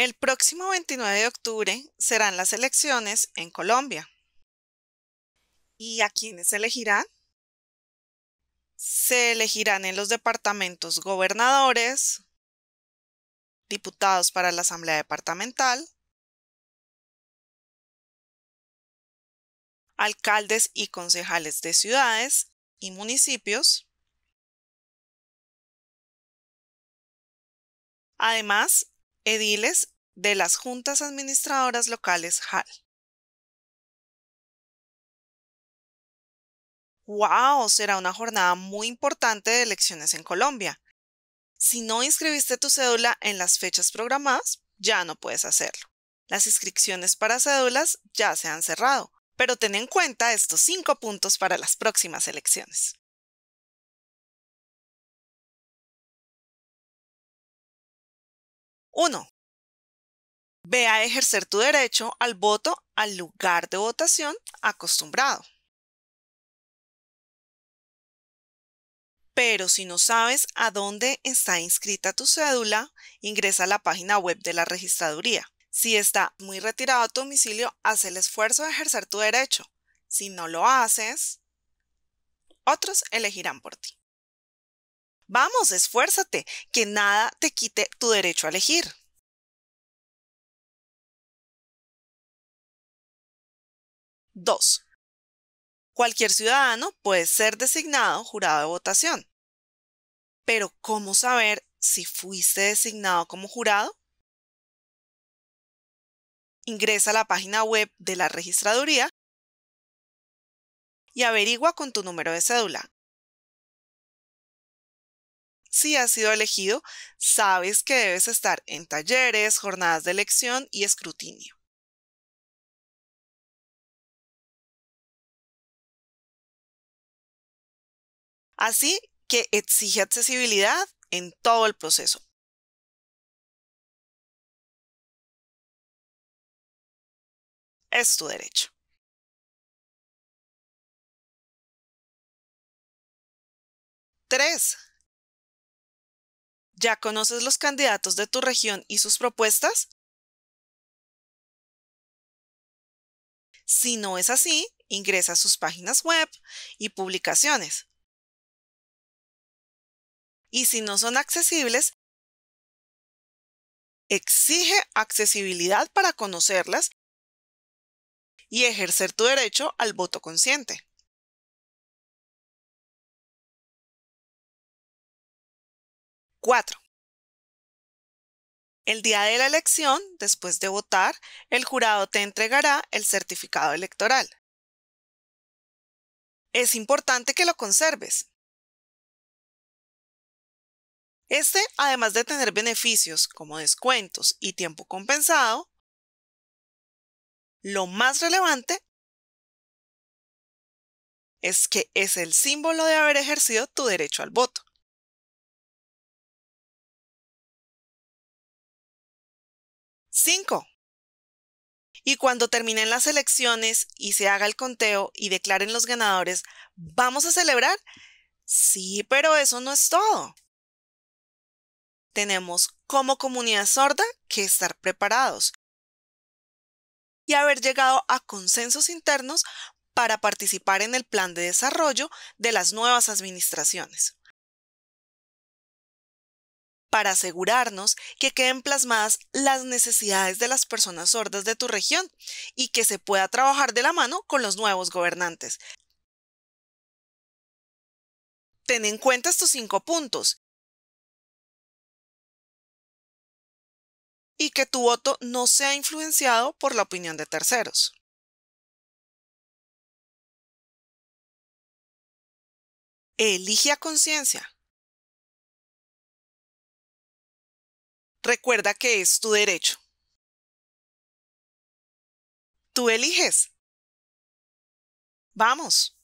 El próximo 29 de octubre serán las elecciones en Colombia. ¿Y a quiénes elegirán? Se elegirán en los departamentos gobernadores, diputados para la Asamblea Departamental, alcaldes y concejales de ciudades y municipios. Además, ediles de las juntas administradoras locales HAL. ¡Wow! Será una jornada muy importante de elecciones en Colombia. Si no inscribiste tu cédula en las fechas programadas, ya no puedes hacerlo. Las inscripciones para cédulas ya se han cerrado, pero ten en cuenta estos cinco puntos para las próximas elecciones. 1. Ve a ejercer tu derecho al voto al lugar de votación acostumbrado. Pero si no sabes a dónde está inscrita tu cédula, ingresa a la página web de la registraduría. Si está muy retirado a tu domicilio, haz el esfuerzo de ejercer tu derecho. Si no lo haces, otros elegirán por ti. Vamos, esfuérzate, que nada te quite tu derecho a elegir. 2. Cualquier ciudadano puede ser designado jurado de votación. Pero, ¿cómo saber si fuiste designado como jurado? Ingresa a la página web de la registraduría y averigua con tu número de cédula si has sido elegido, sabes que debes estar en talleres, jornadas de elección y escrutinio. Así que exige accesibilidad en todo el proceso. Es tu derecho. Tres ¿Ya conoces los candidatos de tu región y sus propuestas? Si no es así, ingresa a sus páginas web y publicaciones. Y si no son accesibles, exige accesibilidad para conocerlas y ejercer tu derecho al voto consciente. 4. El día de la elección, después de votar, el jurado te entregará el certificado electoral. Es importante que lo conserves. Este, además de tener beneficios como descuentos y tiempo compensado, lo más relevante es que es el símbolo de haber ejercido tu derecho al voto. 5. Y cuando terminen las elecciones y se haga el conteo y declaren los ganadores, ¿vamos a celebrar? Sí, pero eso no es todo. Tenemos como comunidad sorda que estar preparados y haber llegado a consensos internos para participar en el plan de desarrollo de las nuevas administraciones para asegurarnos que queden plasmadas las necesidades de las personas sordas de tu región y que se pueda trabajar de la mano con los nuevos gobernantes. Ten en cuenta estos cinco puntos y que tu voto no sea influenciado por la opinión de terceros. Elige a conciencia. Recuerda que es tu derecho. Tú eliges. Vamos.